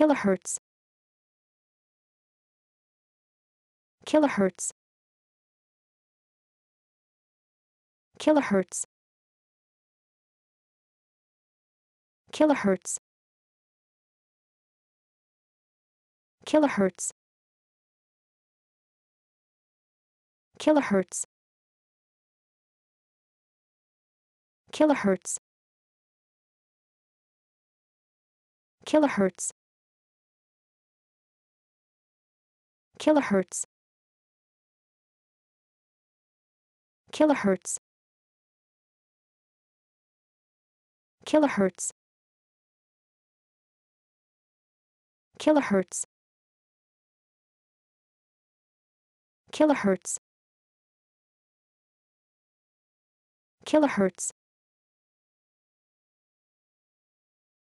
kilohertz kilohertz kilohertz kilohertz kilohertz kilohertz kilohertz kilohertz kilohertz kilohertz kilohertz kilohertz kilohertz kilohertz